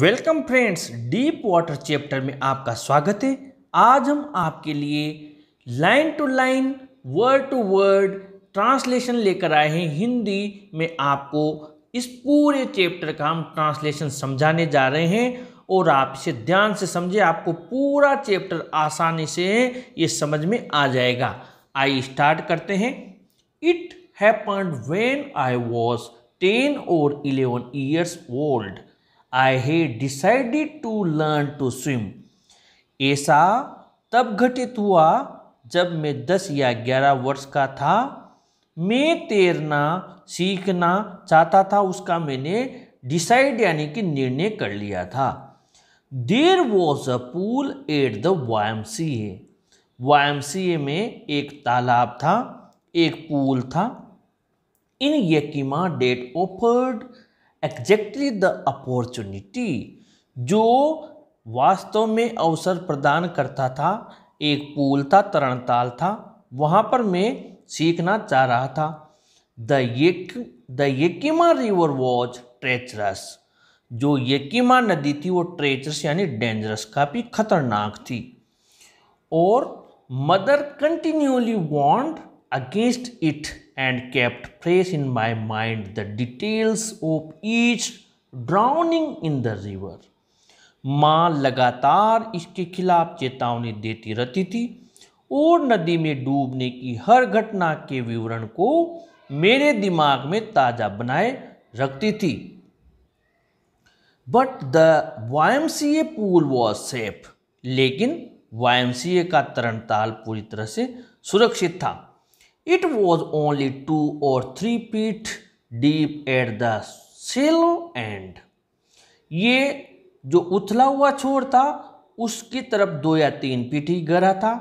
Welcome friends Deep Water chapter में आपका स्वागत है आज हम आपके लिए line to line word to word translation लेकर आए हैं हिंदी में आपको इस पूरे चैप्टर का हम ट्रांसलेशन समझाने जा रहे हैं और आप इसे ध्यान से समझे आपको पूरा चैप्टर आसानी से ये समझ में आ जाएगा आइए स्टार्ट करते हैं it happened when I was ten और eleven years old I he decided to learn to swim ऐसा तब घटित हुआ जब मैं दस या ग्यारह वर्ष का था मैं तैरना सीखना चाहता था उसका मैंने डिसाइड यानी कि निर्णय कर लिया था there was a pool at the Y M C A Y M C A में एक तालाब था एक पूल था in Yakima that offered exactly the opportunity जो वास्तव में अवसर प्रदान करता था एक पुल था तरणताल था वहाँ पर मैं सीखना चाह रहा था द येक द रिवर वॉज ट्रेचरस जो यकीमा नदी थी वो ट्रेचरस यानी डेंजरस काफ़ी खतरनाक थी और mother continuously warned against it and kept fresh in my mind the details of each drowning in the river. माँ लगातार इसके खिलाफ चेतावनी देती रहती थी और नदी में डूबने की हर घटना के विवरण को मेरे दिमाग में ताज़ा बनाए रखती थी but the YMCA pool was safe लेकिन वायमसीए का तरण ताल पूरी तरह से सुरक्षित था It was only two or three feet deep at the shallow end. ये जो उथला हुआ छोर था उसकी तरफ दो या तीन फीट ही गहरा था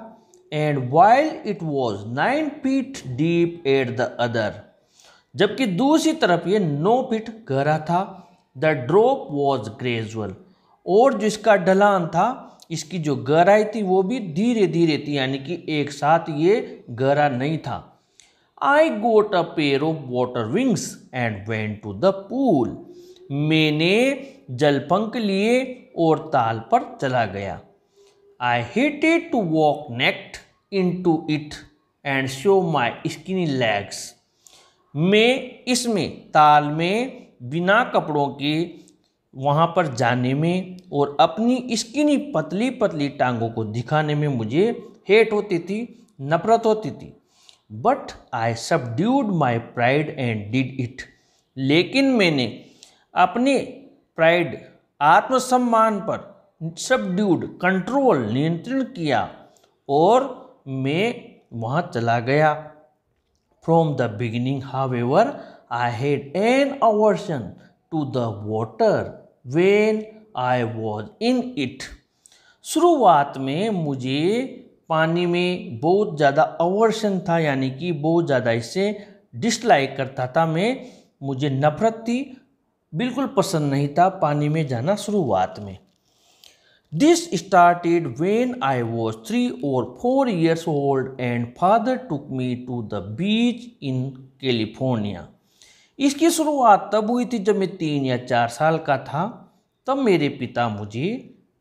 and while it was nine feet deep at the other जबकि दूसरी तरफ ये नौ फीट गहरा था द ड्रॉप वॉज ग्रेजुअल और जो इसका ढलान था इसकी जो गहराई थी वो भी धीरे धीरे थी यानी कि एक साथ ये गहरा नहीं था I got a pair of water wings and went to the pool. मैंने जलपंख लिए और ताल पर चला गया I hated to to walk naked into it and show my मैं इसमें ताल में बिना कपड़ों के वहाँ पर जाने में और अपनी स्किनी पतली पतली टांगों को दिखाने में मुझे हेट होती थी नफरत होती थी but I subdued my pride and did it लेकिन मैंने अपने प्राइड आत्मसम्मान पर सबड्यूड कंट्रोल नियंत्रण किया और मैं वहाँ चला गया from the beginning however I had an aversion to the water when I was in it शुरुआत में मुझे पानी में बहुत ज़्यादा अवर्सन था यानी कि बहुत ज़्यादा इसे डिसलाइक करता था मैं मुझे नफरत थी बिल्कुल पसंद नहीं था पानी में जाना शुरुआत में this started when I was three or four years old and father took me to the beach in California इसकी शुरुआत तब हुई थी जब मैं तीन या चार साल का था तब मेरे पिता मुझे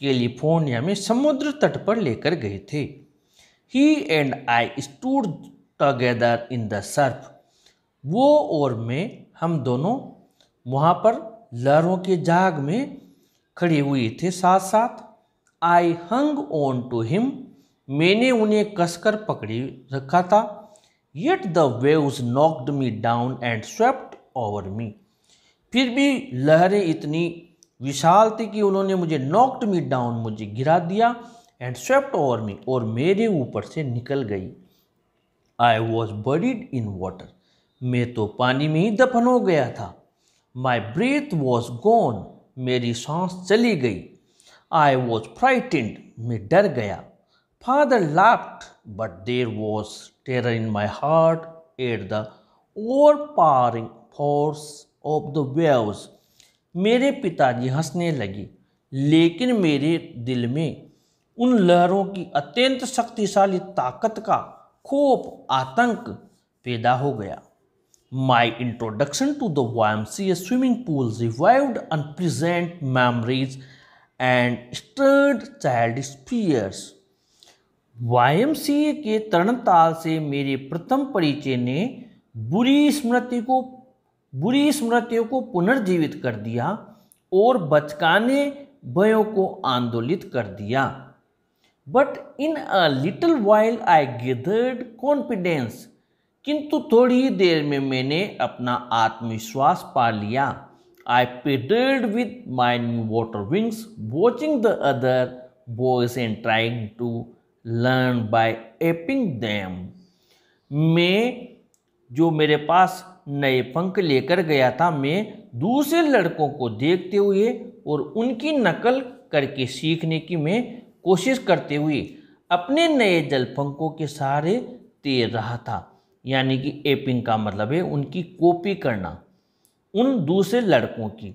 कैलिफोर्निया में समुद्र तट पर लेकर गए थे he and I stood together in the surf वो और में हम दोनों वहाँ पर लहरों के जाग में खड़े हुए थे साथ साथ I hung on to him मैंने उन्हें कसकर पकड़े रखा था yet the waves knocked me down and swept over me फिर भी लहरें इतनी विशाल थी कि उन्होंने मुझे नॉक्ड मी डाउन मुझे गिरा दिया एंड स्वेप्ट ओवर मी और मेरे ऊपर से निकल गई आई वॉज बडीड इन वाटर मैं तो पानी में ही दफन हो गया था माई ब्रीथ वॉज गॉन मेरी सांस चली गई आई वॉज फ्राइटेंड मैं डर गया father laughed but there was terror in my heart at the overpowering force of the waves मेरे पिताजी हंसने लगे लेकिन मेरे दिल में उन लहरों की अत्यंत शक्तिशाली ताकत का खोप आतंक पैदा हो गया My introduction to the YMCA swimming pool memories and stirred child fears Y M C A के तरणताल से मेरे प्रथम परिचय ने बुरी स्मृति को बुरी स्मृतियों को पुनर्जीवित कर दिया और बचकाने भयों को आंदोलित कर दिया but in a little while I gathered confidence किंतु थोड़ी ही देर में मैंने अपना आत्मविश्वास पा लिया I paddled with my new water wings watching the other boys and trying to learn by aping them मैं जो मेरे पास नए पंख लेकर गया था मैं दूसरे लड़कों को देखते हुए और उनकी नकल करके सीखने की मैं कोशिश करते हुए अपने नए जलपंखों के सहारे तैर रहा था यानी कि एपिंग का मतलब है उनकी कॉपी करना उन दूसरे लड़कों की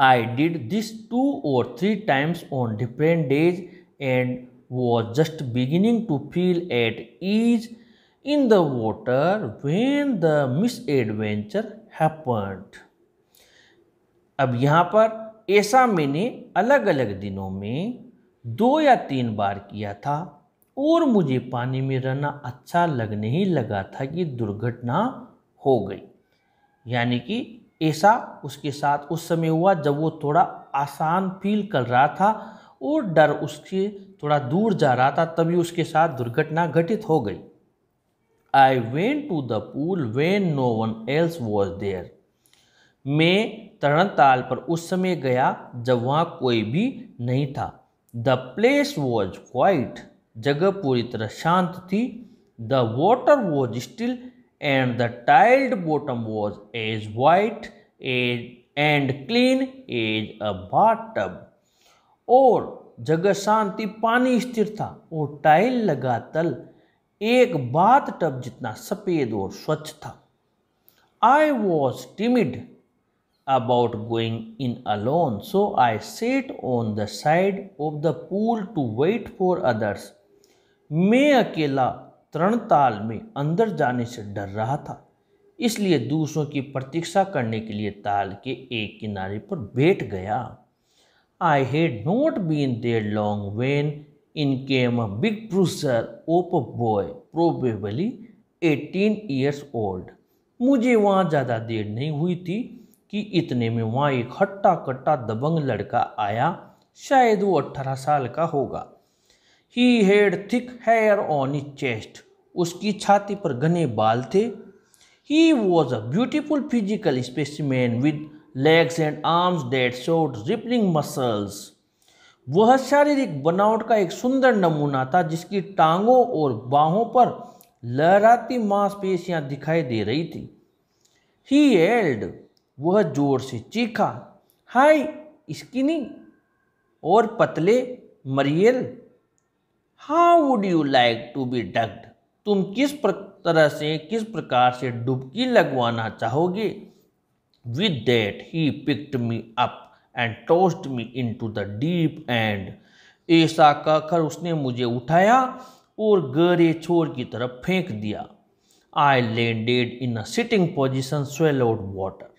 I did this two or three times on different days and was just beginning to feel at ease in the water when the misadventure happened अब यहाँ पर ऐसा मैंने अलग अलग दिनों में दो या तीन बार किया था और मुझे पानी में रहना अच्छा लगने ही लगा था कि दुर्घटना हो गई यानी कि ऐसा उसके साथ उस समय हुआ जब वो थोड़ा आसान फील कर रहा था और डर उसके थोड़ा दूर जा रहा था तभी उसके साथ दुर्घटना घटित हो गई I went to the pool when no one else was there मैं तरणताल पर उस समय गया जब वहाँ कोई भी नहीं था द प्लेस वॉज क्वाइट जगह पूरी तरह शांत थी the water was still and the tiled bottom was as white as and clean as a bathtub और जगह शांति पानी स्थिर था और टाइल लगा तल एक बाथ टब जितना सफ़ेद और स्वच्छ था I was timid about going in alone. So I sat on the side of the pool to wait for others. मैं अकेला तरणताल में अंदर जाने से डर रहा था इसलिए दूसरों की प्रतीक्षा करने के लिए ताल के एक किनारे पर बैठ गया I had not been there long when in came a big bruiser of boy probably eighteen years old मुझे वहाँ ज़्यादा देर नहीं हुई थी कि इतने में वहाँ एक हट्टा कट्टा दबंग लड़का आया शायद वो अट्ठारह साल का होगा he had thick hair on his chest उसकी छाती पर घने बाल थे he was a beautiful physical specimen with legs and arms that shot rippling muscles वह शारीरिक बनावट का एक सुंदर नमूना था जिसकी टांगों और बाहों पर लहराती मांसपेशियां दिखाई दे रही थी ही एल्ड वह जोर से चीखा हाय स्किनी और पतले मरियल how would you like to be ducked तुम किस तरह से किस प्रकार से डुबकी लगवाना चाहोगे with that he picked me up and tossed me into the deep end ऐसा कहकर उसने मुझे उठाया और गहरे छोर की तरफ फेंक दिया I landed in a sitting position swallowed water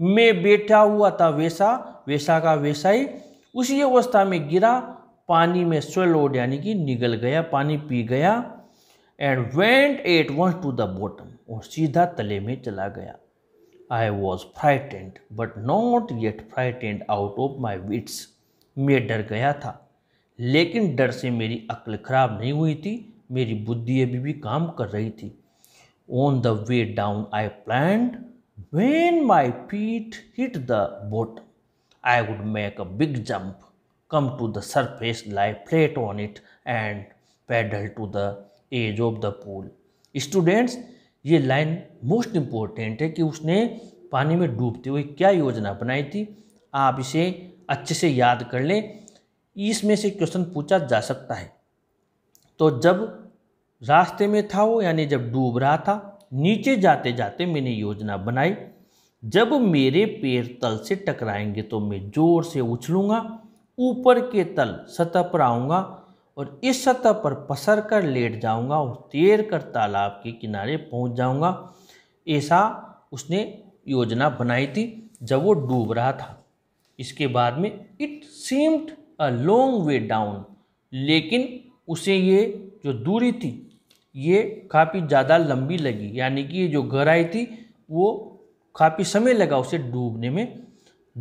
में बैठा हुआ था वैसा वैसा का वैसा ही उसी अवस्था में गिरा पानी में स्वेलोड यानी कि निगल गया पानी पी गया and went at once to the bottom और सीधा तले में चला गया I was frightened but not yet frightened out of my wits मैं डर गया था लेकिन डर से मेरी अक्ल खराब नहीं हुई थी मेरी बुद्धि अभी भी काम कर रही थी on the way down I planned When my feet hit the bottom, I would make a big jump, come to the surface, lie flat on it, and paddle to the edge of the pool. students ये line most important है कि उसने पानी में डूबते हुए क्या योजना बनाई थी आप इसे अच्छे से याद कर लें इसमें से क्वेश्चन पूछा जा सकता है तो जब रास्ते में था वो यानी जब डूब रहा था नीचे जाते जाते मैंने योजना बनाई जब मेरे पैर तल से टकराएंगे तो मैं जोर से उछलूँगा ऊपर के तल सतह पर आऊँगा और इस सतह पर पसर कर लेट जाऊँगा और तैर कर तालाब के किनारे पहुँच जाऊँगा ऐसा उसने योजना बनाई थी जब वो डूब रहा था इसके बाद में it seemed a long way down लेकिन उसे ये जो दूरी थी ये काफ़ी ज़्यादा लंबी लगी यानी कि ये जो घर आई थी वो काफ़ी समय लगा उसे डूबने में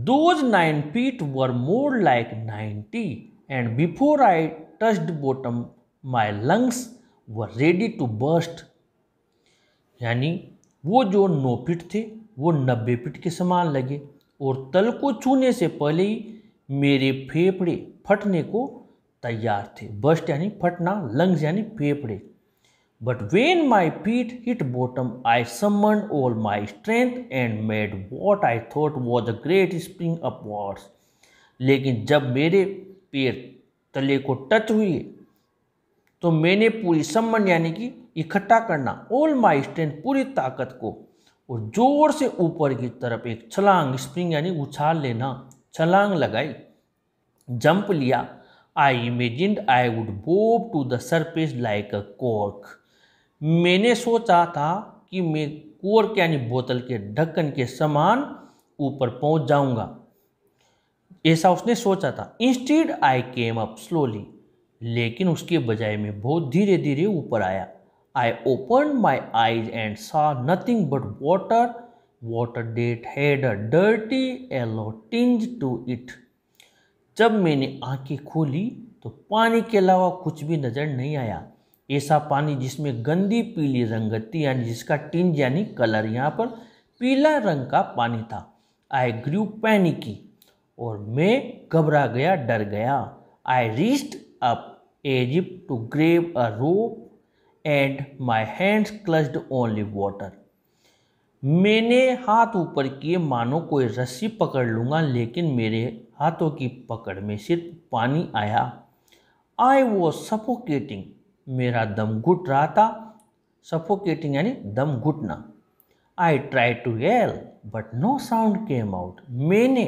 those nine feet were more like ninety and before I touched bottom my lungs were ready to burst यानी वो जो नौ फीट थे वो नब्बे फीट के समान लगे और तल को छूने से पहले ही मेरे फेफड़े फटने को तैयार थे बस्ट यानी फटना लंग्स यानी फेफड़े But when my feet hit bottom, I summoned all my strength and made what I thought was a great spring upwards. लेकिन जब मेरे पैर तले को टच हुए तो मैंने पूरी सम्मन यानी कि इकट्ठा करना ऑल माई स्ट्रेंथ पूरी ताकत को और जोर से ऊपर की तरफ एक छलांग स्प्रिंग यानी उछाल लेना छलांग लगाई जंप लिया I imagine I would bob to the surface like a cork मैंने सोचा था कि मैं के यानी बोतल के ढक्कन के समान ऊपर पहुंच जाऊंगा ऐसा उसने सोचा था instead I came up slowly लेकिन उसके बजाय मैं बहुत धीरे धीरे ऊपर आया I open my eyes and saw nothing but water water that had a dirty yellow tinge to it जब मैंने आंखें खोली तो पानी के अलावा कुछ भी नज़र नहीं आया ऐसा पानी जिसमें गंदी पीली रंग यानी जिसका टिंज यानी कलर यहाँ पर पीला रंग का पानी था आई ग्रू पैनिकी और मैं घबरा गया डर गया I reached up as if to grab a rope and my hands clutched only water मैंने हाथ ऊपर किए मानो कोई रस्सी पकड़ लूँगा लेकिन मेरे हाथों की पकड़ में सिर्फ पानी आया आई वो सफोकेटिंग मेरा दम घुट रहा था सफोकेटिंग यानी दम घुटना I tried to yell but no sound came out मैंने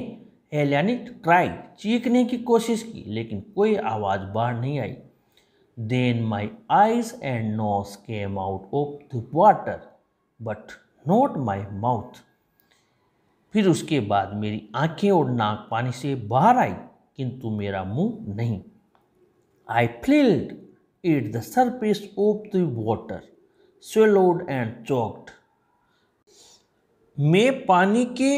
एल यानी ट्राई चीखने की कोशिश की लेकिन कोई आवाज़ बाहर नहीं आई then my eyes and nose came out of the water but not my mouth फिर उसके बाद मेरी आंखें और नाक पानी से बाहर आई किंतु मेरा मुंह नहीं I flailed at the surface of the water, swallowed and choked. मैं पानी के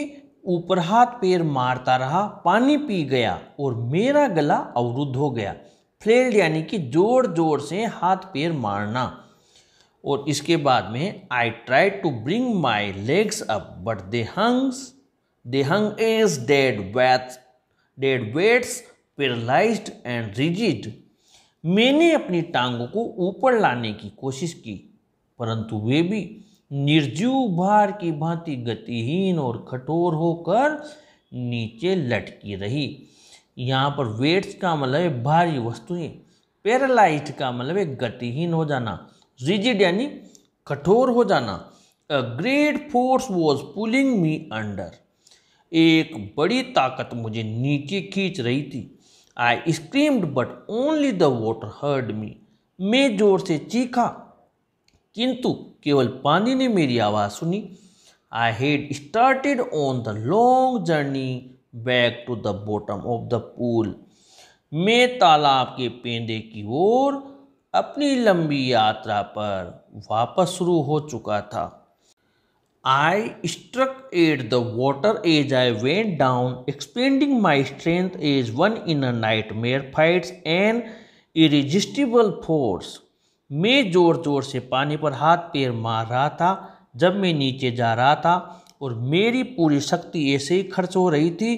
ऊपर हाथ पैर मारता रहा पानी पी गया और मेरा गला अवरुद्ध हो गया फ्लेल्ड यानी कि जोर जोर से हाथ पैर मारना और इसके बाद में I tried to bring my legs up but they hungs they hung as dead weights dead weights paralysed and rigid मैंने अपनी टांगों को ऊपर लाने की कोशिश की परंतु वे भी निर्जीव भार की भांति गतिहीन और कठोर होकर नीचे लटकी रही यहाँ पर वेट्स का मतलब है भारी वस्तुएं पैरालाइज्ड का मतलब है गतिहीन हो जाना रिजिड यानी कठोर हो जाना a great force was pulling me under एक बड़ी ताकत मुझे नीचे खींच रही थी I screamed but only the water heard me मैं जोर से चीखा किंतु केवल पानी ने मेरी आवाज़ सुनी I had started on the long journey back to the bottom of the pool मैं तालाब के पेंदे की ओर अपनी लंबी यात्रा पर वापस शुरू हो चुका था I struck at the water as I went down, expending my strength as one in a nightmare fights an irresistible force. मैं जोर जोर से पानी पर हाथ पैर मार रहा था जब मैं नीचे जा रहा था और मेरी पूरी शक्ति ऐसे ही खर्च हो रही थी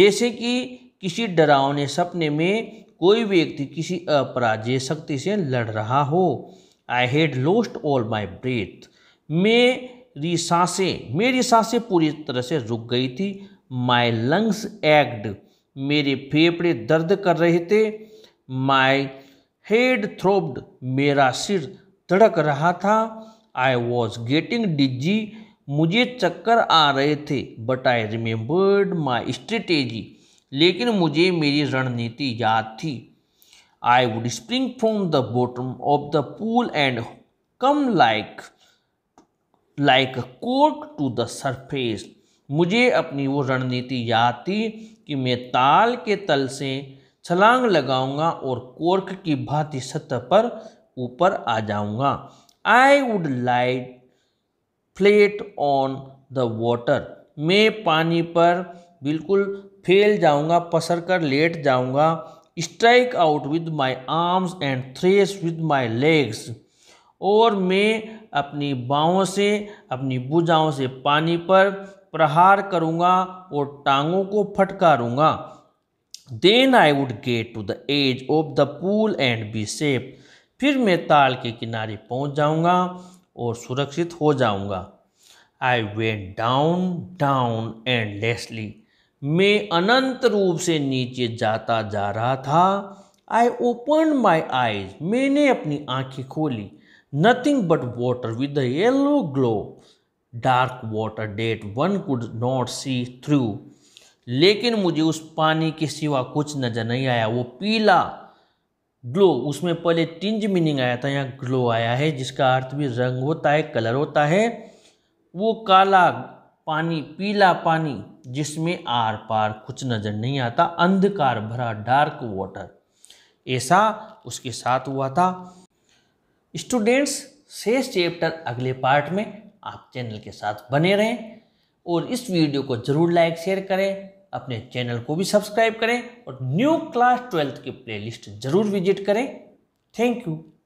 जैसे कि किसी डरावने सपने में कोई व्यक्ति किसी अपराजय शक्ति से लड़ रहा हो I had lost all my breath मैं री सांसें मेरी सांसें पूरी तरह से रुक गई थी माई लंग्स एक्ड मेरे फेफड़े दर्द कर रहे थे माई हेड थ्रोब्ड मेरा सिर धड़क रहा था आई वॉज गेटिंग डिजी मुझे चक्कर आ रहे थे but I remembered my strategy लेकिन मुझे मेरी रणनीति याद थी I would spring from the bottom of the pool and come like like a कोट टू द सरफेस मुझे अपनी वो रणनीति याद थी कि मैं ताल के तल से छलांग लगाऊंगा और कोर्क की भांति सतह पर ऊपर आ जाऊंगा I would lie flat on the water मैं पानी पर बिल्कुल फैल जाऊंगा पसर कर लेट जाऊंगा strike out with my arms and thrash with my legs और मैं अपनी बाहों से अपनी भुजाओं से पानी पर प्रहार करूँगा और टांगों को फटकारूँगा then I would get to the edge of the pool and be safe फिर मैं ताल के किनारे पहुँच जाऊँगा और सुरक्षित हो जाऊँगा I went down down and endlessly मैं अनंत रूप से नीचे जाता जा रहा था आई ओपन माई आईज मैंने अपनी आंखें खोली nothing but water with a yellow glow. Dark water that one could not see through. लेकिन मुझे उस पानी के सिवा कुछ नज़र नहीं आया वो पीला ग्लो उसमें पहले टिंज मीनिंग आया था यहाँ ग्लो आया है जिसका अर्थ भी रंग होता है कलर होता है वो काला पानी पीला पानी जिसमें आर पार कुछ नज़र नहीं आता अंधकार भरा डार्क वाटर ऐसा उसके साथ हुआ था स्टूडेंट्स शेष चैप्टर अगले पार्ट में आप चैनल के साथ बने रहें और इस वीडियो को ज़रूर लाइक शेयर करें अपने चैनल को भी सब्सक्राइब करें और न्यू क्लास ट्वेल्थ की प्लेलिस्ट ज़रूर विजिट करें थैंक यू